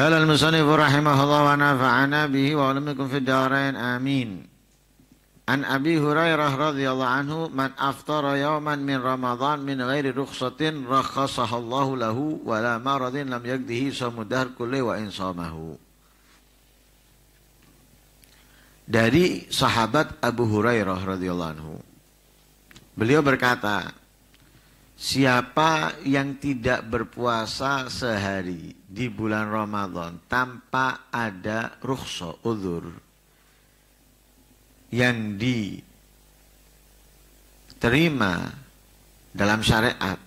قال المصنف رحمه الله ونفعنا به وعلم يكن في الدارين آمين عن أبي هريرة رضي الله عنه من أفطر يوما من رمضان من غير رخصة رخصها الله له ولا مرض لم يجده صوم الدهر كله وإن صامه dari sahabat Abu Hurairah radhiyallahu anhu. Beliau berkata, Siapa yang tidak berpuasa sehari di bulan Ramadan tanpa ada rukhsah udur yang diterima dalam syariat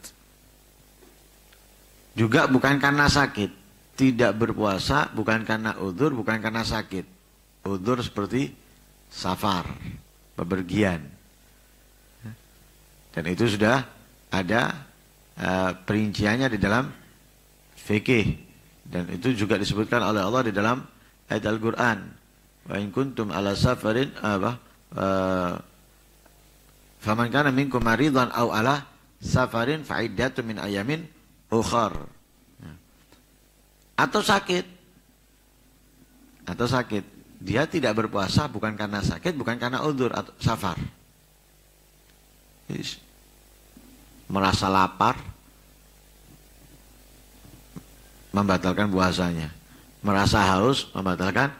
juga bukan karena sakit tidak berpuasa bukan karena udur bukan karena sakit udur seperti safar bepergian dan itu sudah ada uh, perinciannya di dalam fikih dan itu juga disebutkan oleh Allah di dalam ayat Al-Qur'an. Wa in kuntum ala safarin apa uh, faman kana minkum maridan aw ala safarin fa min ayamin ukhar. Ya. Atau sakit. Atau sakit. Dia tidak berpuasa bukan karena sakit, bukan karena udur atau safar merasa lapar, membatalkan puasanya. Merasa haus, membatalkan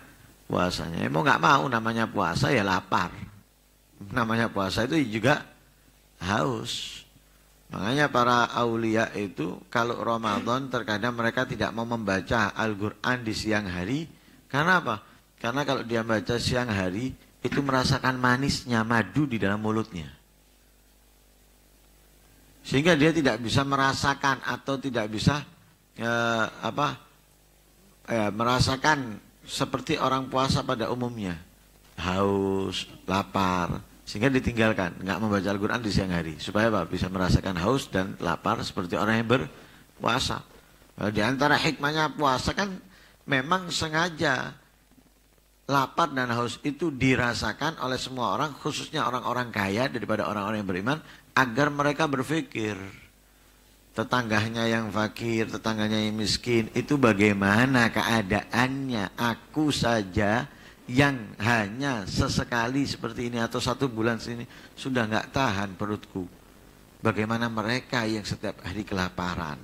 puasanya. Ya, mau nggak mau namanya puasa ya lapar. Namanya puasa itu juga haus. Makanya para aulia itu kalau Ramadan terkadang mereka tidak mau membaca Al-Quran di siang hari. Karena apa? Karena kalau dia baca siang hari itu merasakan manisnya madu di dalam mulutnya sehingga dia tidak bisa merasakan atau tidak bisa eh, apa eh, merasakan seperti orang puasa pada umumnya haus lapar sehingga ditinggalkan nggak membaca Al-Quran di siang hari supaya apa bisa merasakan haus dan lapar seperti orang yang berpuasa nah, di antara hikmahnya puasa kan memang sengaja lapar dan haus itu dirasakan oleh semua orang, khususnya orang-orang kaya daripada orang-orang yang beriman, agar mereka berpikir tetangganya yang fakir, tetangganya yang miskin, itu bagaimana keadaannya? Aku saja yang hanya sesekali seperti ini atau satu bulan sini sudah nggak tahan perutku. Bagaimana mereka yang setiap hari kelaparan?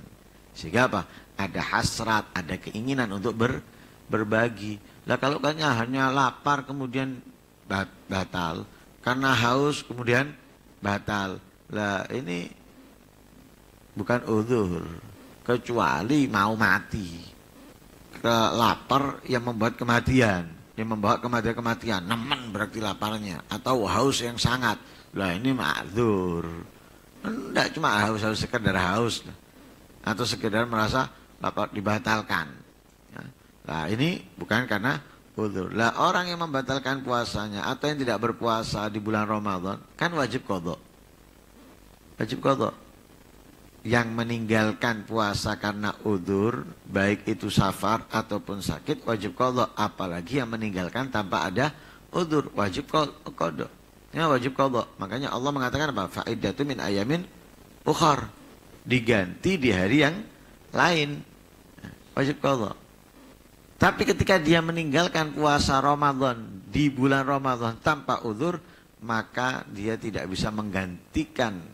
Sehingga apa? Ada hasrat, ada keinginan untuk ber, berbagi Nah kalau kalian hanya lapar kemudian batal, karena haus kemudian batal. Lah ini bukan udhur, kecuali mau mati. Ke yang membuat kematian, yang membawa kematian kematian, nemen berarti laparnya atau haus yang sangat. Lah ini ma'dzur. tidak cuma haus-haus sekedar haus atau sekedar merasa dapat dibatalkan. Nah ini bukan karena udur. Lah orang yang membatalkan puasanya atau yang tidak berpuasa di bulan Ramadan kan wajib kodok. Wajib kodok. Yang meninggalkan puasa karena udur, baik itu safar ataupun sakit, wajib kodok. Apalagi yang meninggalkan tanpa ada udur, wajib kodok. Ya wajib kodok. Makanya Allah mengatakan apa? Fa'iddatu min ayamin ukhar. Diganti di hari yang lain. Wajib kodok. Tapi ketika dia meninggalkan puasa Ramadan di bulan Ramadan tanpa uzur, maka dia tidak bisa menggantikan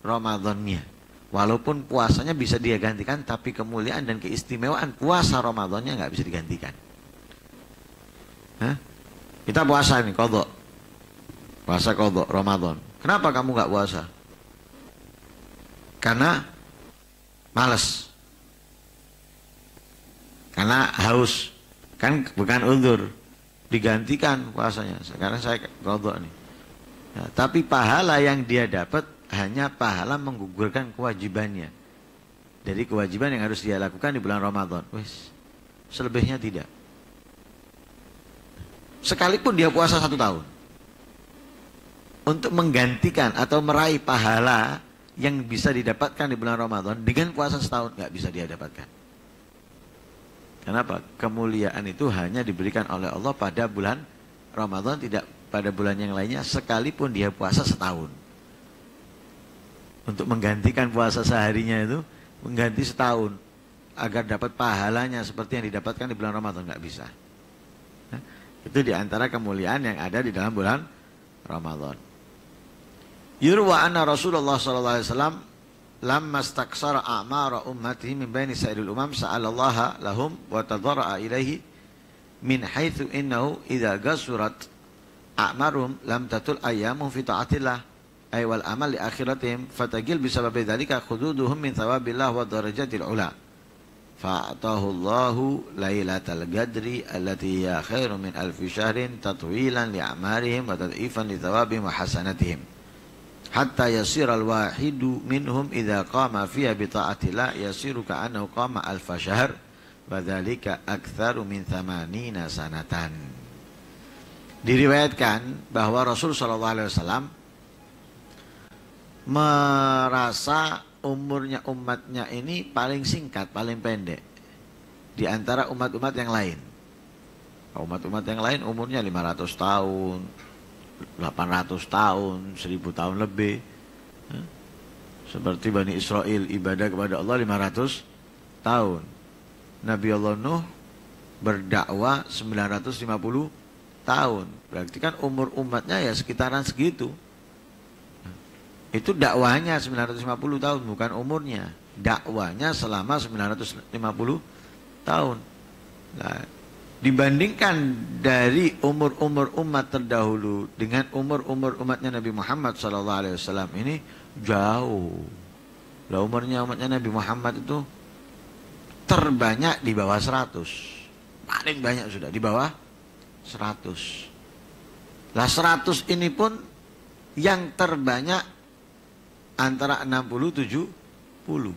Ramadannya. Walaupun puasanya bisa dia gantikan, tapi kemuliaan dan keistimewaan puasa Ramadannya nggak bisa digantikan. Hah? Kita puasa ini kodok. Puasa kodok, Ramadan. Kenapa kamu nggak puasa? Karena males karena haus kan bukan undur digantikan puasanya sekarang saya kodok nih ya, tapi pahala yang dia dapat hanya pahala menggugurkan kewajibannya dari kewajiban yang harus dia lakukan di bulan Ramadan wis selebihnya tidak sekalipun dia puasa satu tahun untuk menggantikan atau meraih pahala yang bisa didapatkan di bulan Ramadan dengan puasa setahun nggak bisa dia dapatkan Kenapa? Kemuliaan itu hanya diberikan oleh Allah pada bulan Ramadan, tidak pada bulan yang lainnya, sekalipun dia puasa setahun. Untuk menggantikan puasa seharinya itu, mengganti setahun, agar dapat pahalanya seperti yang didapatkan di bulan Ramadan, nggak bisa. Nah, itu diantara kemuliaan yang ada di dalam bulan Ramadan. Yurwa anna Rasulullah Wasallam لما استكثر أعمار أمته من بين سائر الأمم سأل الله لهم وتضرع إليه من حيث إنه إذا قصرت أعمارهم لم تطل أيامهم في طاعة الله أي والأمل لآخرتهم فتجل بسبب ذلك خدودهم من ثواب الله والدرجات العلى فأعطاه الله ليلة القدر التي هي خير من ألف شهر تطويلا لأعمارهم وتضعيفا لثوابهم وحسناتهم hatta yasir al wahidu minhum idha qama fiha bi yasiru ka'anahu qama alfa syahr wa aktharu min thamanina sanatan diriwayatkan bahwa Rasul sallallahu alaihi wasallam merasa umurnya umatnya ini paling singkat, paling pendek di antara umat-umat yang lain. Umat-umat yang lain umurnya 500 tahun, 800 tahun, 1000 tahun lebih. Seperti Bani Israel ibadah kepada Allah 500 tahun. Nabi Allah Nuh berdakwah 950 tahun. Berarti kan umur umatnya ya sekitaran segitu. Itu dakwahnya 950 tahun, bukan umurnya. Dakwahnya selama 950 tahun. Nah, dibandingkan dari umur-umur umat terdahulu dengan umur-umur umatnya Nabi Muhammad SAW ini jauh. Lah umurnya umatnya Nabi Muhammad itu terbanyak di bawah 100. Paling banyak sudah di bawah 100. Lah 100 ini pun yang terbanyak antara 60 70.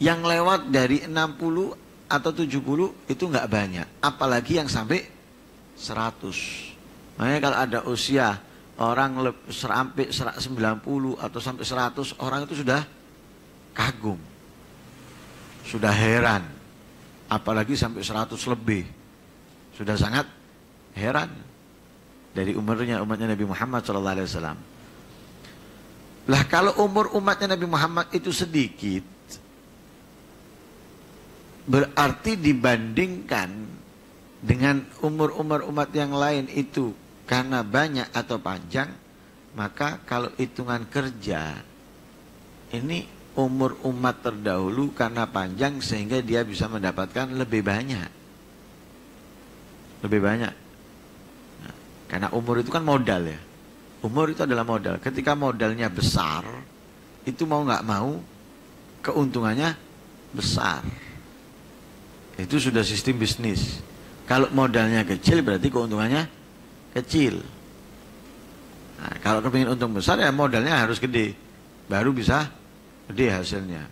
Yang lewat dari 60 atau 70 itu nggak banyak. Apalagi yang sampai 100. Makanya kalau ada usia orang sampai 90 atau sampai 100 orang itu sudah kagum. Sudah heran. Apalagi sampai 100 lebih. Sudah sangat heran dari umurnya umatnya Nabi Muhammad SAW. Lah kalau umur umatnya Nabi Muhammad itu sedikit, berarti dibandingkan dengan umur-umur umat yang lain itu karena banyak atau panjang, maka kalau hitungan kerja ini umur umat terdahulu karena panjang sehingga dia bisa mendapatkan lebih banyak. Lebih banyak. Nah, karena umur itu kan modal ya. Umur itu adalah modal. Ketika modalnya besar, itu mau nggak mau keuntungannya besar. Itu sudah sistem bisnis. Kalau modalnya kecil berarti keuntungannya kecil. Nah, kalau kepingin untung besar ya modalnya harus gede. Baru bisa gede hasilnya.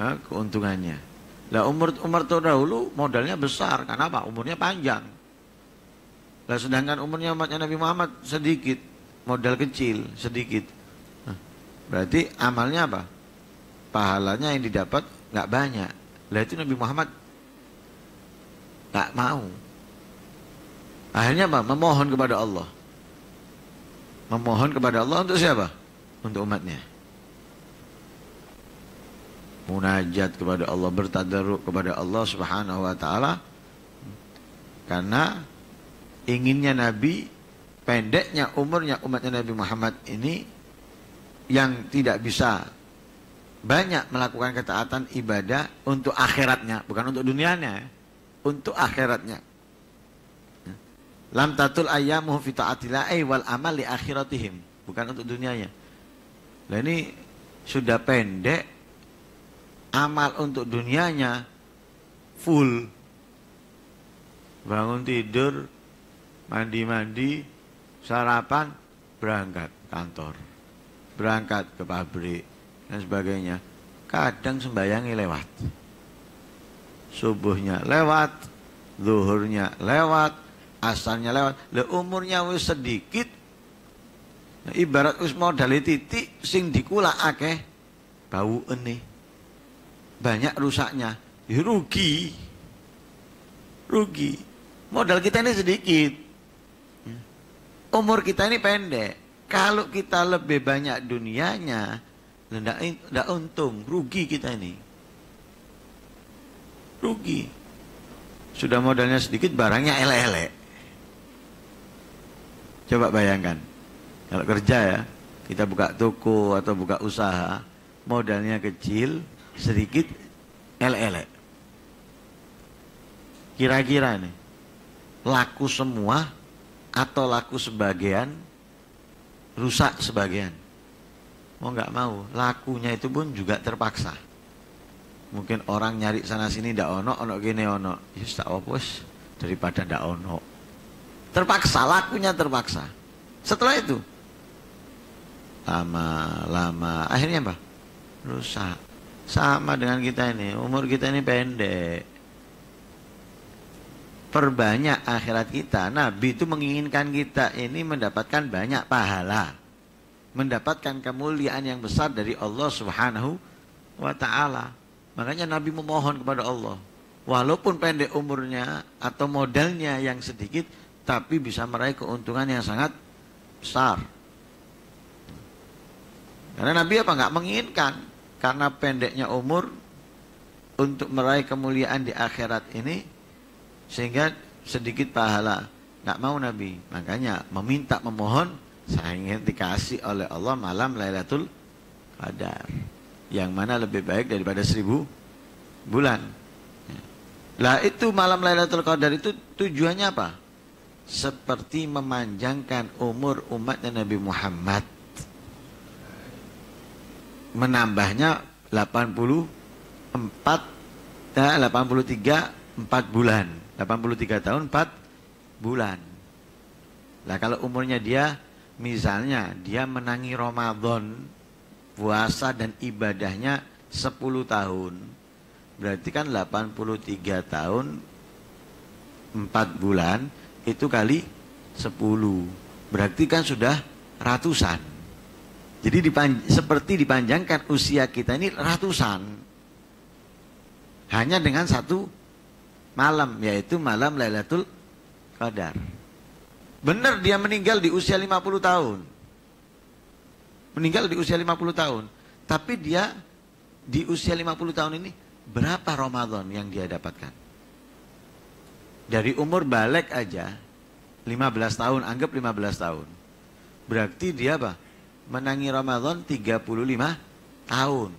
Nah, keuntungannya. Lah umur umur terdahulu modalnya besar. Karena apa? Umurnya panjang. Lah sedangkan umurnya umatnya Nabi Muhammad sedikit, modal kecil sedikit. berarti amalnya apa? Pahalanya yang didapat nggak banyak. Lah itu Nabi Muhammad Tak mau. Akhirnya apa? Memohon kepada Allah. Memohon kepada Allah untuk siapa? Untuk umatnya. Munajat kepada Allah, bertadaruk kepada Allah Subhanahu wa taala. Karena inginnya Nabi pendeknya umurnya umatnya Nabi Muhammad ini yang tidak bisa banyak melakukan ketaatan ibadah untuk akhiratnya, bukan untuk dunianya untuk akhiratnya. Ya. Lam tatul ayyamu fi ta'atillah wal amal li akhiratihim, bukan untuk dunianya. Nah ini sudah pendek amal untuk dunianya full bangun tidur mandi-mandi sarapan berangkat kantor berangkat ke pabrik dan sebagainya kadang sembayangi lewat subuhnya lewat, zuhurnya lewat, asarnya lewat. le umurnya wis sedikit. Nah, ibarat wis modali e titik sing dikulakake bau ene. Banyak rusaknya, ya, rugi. Rugi. Modal kita ini sedikit. Ya. Umur kita ini pendek. Kalau kita lebih banyak dunianya, tidak untung, rugi kita ini rugi. Sudah modalnya sedikit, barangnya elele. Coba bayangkan, kalau kerja ya, kita buka toko atau buka usaha, modalnya kecil, sedikit, elele. Kira-kira nih, laku semua atau laku sebagian, rusak sebagian. Mau nggak mau, lakunya itu pun juga terpaksa mungkin orang nyari sana sini ndak ono ono gini ono ya tak opus daripada ndak ono terpaksa lakunya terpaksa setelah itu lama-lama akhirnya apa rusak sama dengan kita ini umur kita ini pendek perbanyak akhirat kita Nabi itu menginginkan kita ini mendapatkan banyak pahala mendapatkan kemuliaan yang besar dari Allah Subhanahu wa taala Makanya Nabi memohon kepada Allah. Walaupun pendek umurnya atau modalnya yang sedikit, tapi bisa meraih keuntungan yang sangat besar. Karena Nabi apa nggak menginginkan karena pendeknya umur untuk meraih kemuliaan di akhirat ini sehingga sedikit pahala nggak mau Nabi makanya meminta memohon saya ingin dikasih oleh Allah malam Lailatul Qadar yang mana lebih baik daripada seribu bulan. Ya. Lah itu malam Lailatul Qadar itu tujuannya apa? Seperti memanjangkan umur umatnya Nabi Muhammad. Menambahnya 84 83 4 bulan. 83 tahun 4 bulan. Lah kalau umurnya dia misalnya dia menangi Ramadan puasa dan ibadahnya 10 tahun. Berarti kan 83 tahun 4 bulan itu kali 10. Berarti kan sudah ratusan. Jadi dipanj seperti dipanjangkan usia kita ini ratusan. Hanya dengan satu malam yaitu malam Lailatul Qadar. Benar dia meninggal di usia 50 tahun meninggal di usia 50 tahun. Tapi dia di usia 50 tahun ini berapa Ramadan yang dia dapatkan? Dari umur balik aja 15 tahun, anggap 15 tahun. Berarti dia apa? Menangi Ramadan 35 tahun.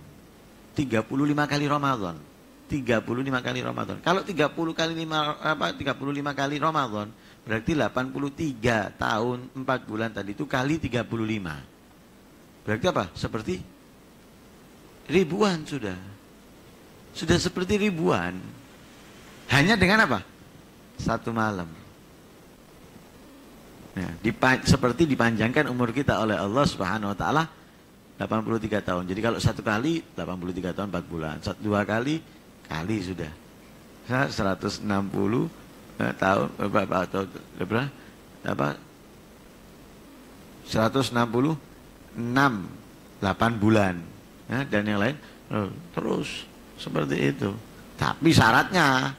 35 kali Ramadan. 35 kali Ramadan. Kalau 30 kali 5 apa 35 kali Ramadan berarti 83 tahun 4 bulan tadi itu kali 35. Berarti apa? Seperti ribuan sudah. Sudah seperti ribuan. Hanya dengan apa? Satu malam. Ya, dipa seperti dipanjangkan umur kita oleh Allah Subhanahu wa taala 83 tahun. Jadi kalau satu kali 83 tahun 4 bulan, satu, dua kali kali sudah. 160 eh, tahun eh, berapa atau berapa? 160 6, 8 bulan. Ya, dan yang lain eh, terus seperti itu. Tapi syaratnya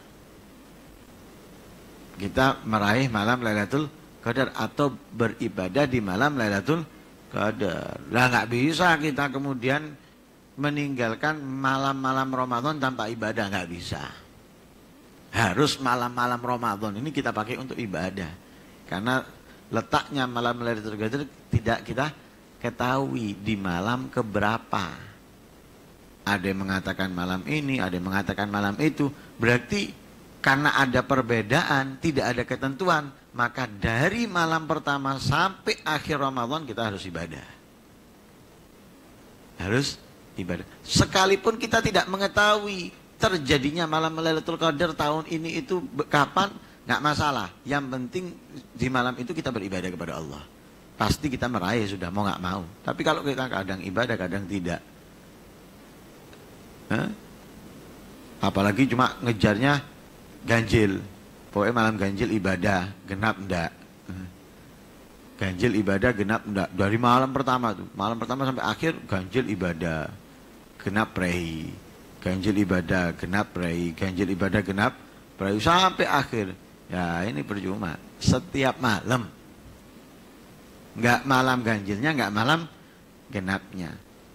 kita meraih malam Lailatul Qadar atau beribadah di malam Lailatul Qadar. Lah nggak bisa kita kemudian meninggalkan malam-malam Ramadan tanpa ibadah nggak bisa. Harus malam-malam Ramadan ini kita pakai untuk ibadah. Karena letaknya malam Lailatul Qadar tidak kita ketahui di malam keberapa. Ada yang mengatakan malam ini, ada yang mengatakan malam itu. Berarti karena ada perbedaan, tidak ada ketentuan, maka dari malam pertama sampai akhir Ramadan kita harus ibadah. Harus ibadah. Sekalipun kita tidak mengetahui terjadinya malam Lailatul Qadar tahun ini itu kapan, nggak masalah. Yang penting di malam itu kita beribadah kepada Allah pasti kita meraih sudah mau nggak mau. Tapi kalau kita kadang ibadah kadang tidak, Hah? apalagi cuma ngejarnya ganjil, pokoknya malam ganjil ibadah genap ndak, ganjil ibadah genap ndak dari malam pertama tuh, malam pertama sampai akhir ganjil ibadah genap prei, ganjil ibadah genap prei, ganjil ibadah genap prei sampai akhir. Ya ini percuma. Setiap malam nggak malam ganjilnya nggak malam genapnya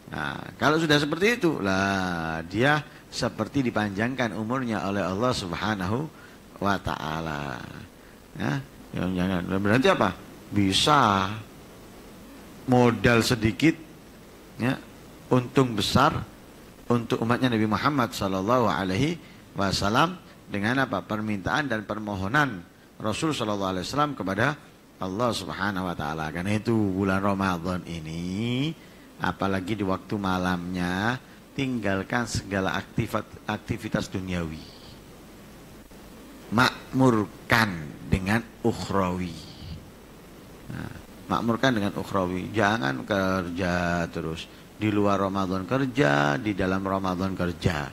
nah, kalau sudah seperti itu lah dia seperti dipanjangkan umurnya oleh Allah Subhanahu wa taala ya jangan berarti apa bisa modal sedikit ya untung besar untuk umatnya Nabi Muhammad Shallallahu Alaihi Wasallam dengan apa permintaan dan permohonan Rasul Shallallahu Alaihi Wasallam kepada Allah Subhanahu wa taala. Karena itu bulan Ramadan ini apalagi di waktu malamnya tinggalkan segala aktivitas, aktivitas duniawi. Makmurkan dengan ukhrawi. Nah, makmurkan dengan ukhrawi. Jangan kerja terus di luar Ramadan kerja, di dalam Ramadan kerja.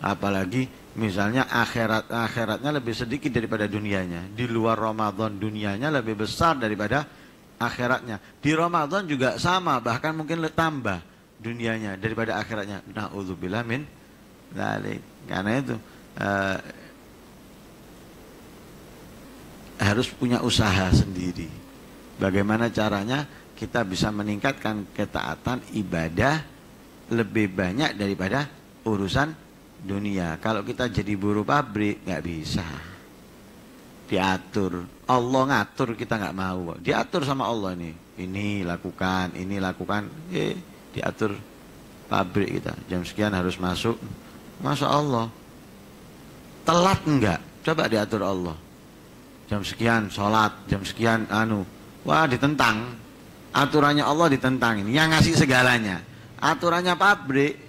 Apalagi misalnya akhirat akhiratnya lebih sedikit daripada dunianya di luar Ramadan dunianya lebih besar daripada akhiratnya di Ramadan juga sama bahkan mungkin tambah dunianya daripada akhiratnya nah naudzubillah min dzalik karena itu uh, harus punya usaha sendiri bagaimana caranya kita bisa meningkatkan ketaatan ibadah lebih banyak daripada urusan dunia. Kalau kita jadi buruh pabrik nggak bisa diatur. Allah ngatur kita nggak mau. Diatur sama Allah ini. Ini lakukan, ini lakukan. Eh, diatur pabrik kita. Jam sekian harus masuk. Masa Allah. Telat enggak? Coba diatur Allah. Jam sekian sholat, jam sekian anu. Wah ditentang. Aturannya Allah ditentangin. Yang ngasih segalanya. Aturannya pabrik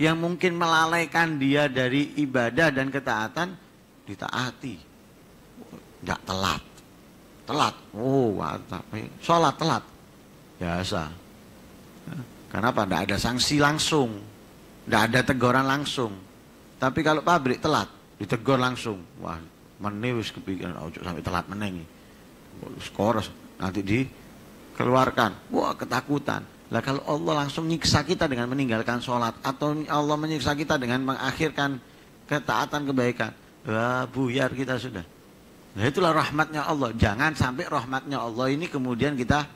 yang mungkin melalaikan dia dari ibadah dan ketaatan ditaati. nggak telat. Telat. oh tapi sholat telat. Biasa. Kenapa? Tidak ada sanksi langsung. Tidak ada teguran langsung. Tapi kalau pabrik telat, ditegur langsung. Wah, menewis kepikiran ojo oh, sampai telat menengi, skoros nanti dikeluarkan. Wah, ketakutan. Lah kalau Allah langsung nyiksa kita dengan meninggalkan sholat atau Allah menyiksa kita dengan mengakhirkan ketaatan kebaikan, wah ya, buyar kita sudah. Nah itulah rahmatnya Allah. Jangan sampai rahmatnya Allah ini kemudian kita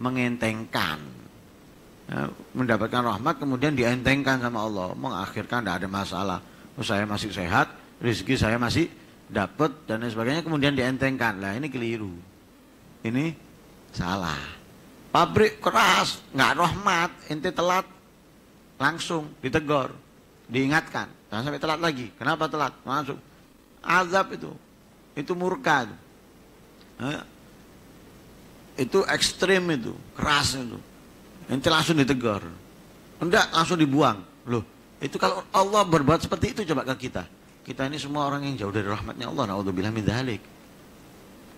mengentengkan. Ya, mendapatkan rahmat kemudian dientengkan sama Allah. Mengakhirkan tidak ada masalah. Oh, saya masih sehat, rezeki saya masih dapat dan lain sebagainya kemudian dientengkan. Lah ini keliru. Ini salah pabrik keras, nggak rahmat, ente telat, langsung ditegor, diingatkan. Jangan sampai telat lagi. Kenapa telat? Masuk. Azab itu. Itu murka. Itu, eh, itu ekstrim itu, keras itu. Ente langsung ditegor. Enggak, langsung dibuang. Loh, itu kalau Allah berbuat seperti itu coba ke kita. Kita ini semua orang yang jauh dari rahmatnya Allah. Na'udzubillah min dhalik.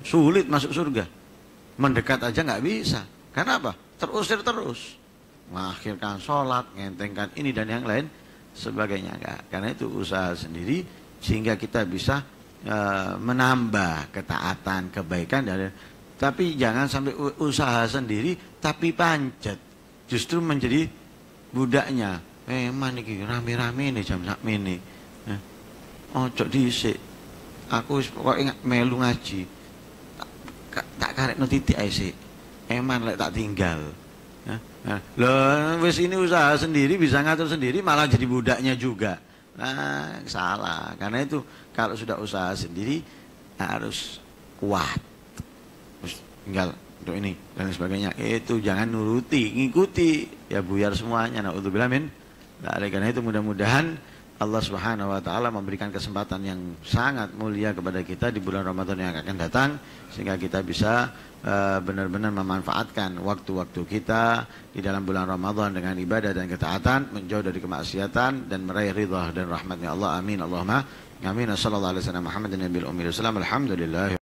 Sulit masuk surga. Mendekat aja nggak bisa karena apa? Terusir terus. Mengakhirkan sholat, ngentengkan ini dan yang lain sebagainya. Enggak. Karena itu usaha sendiri sehingga kita bisa e, menambah ketaatan, kebaikan dari tapi jangan sampai usaha sendiri tapi panjat, justru menjadi budaknya eh mana rame-rame ini jam sakmi ini. Oh eh, ojo diisik aku pokoknya melu ngaji tak karek no titik ae eman lek tak tinggal Nah, loh, wis ini usaha sendiri bisa ngatur sendiri malah jadi budaknya juga. Nah, salah. Karena itu kalau sudah usaha sendiri harus kuat. Terus tinggal untuk ini dan sebagainya. Itu jangan nuruti, ngikuti ya buyar semuanya. Nah, untuk bilamin. Nah, karena itu mudah-mudahan Allah Subhanahu wa taala memberikan kesempatan yang sangat mulia kepada kita di bulan Ramadan yang akan datang sehingga kita bisa eh, benar-benar uh, memanfaatkan waktu-waktu kita di dalam bulan Ramadan dengan ibadah dan ketaatan, menjauh dari kemaksiatan dan meraih ridha dan rahmatnya Allah. Amin. Allahumma amin. Sallallahu alaihi wasallam Muhammadin nabiyil ummi. Alhamdulillah.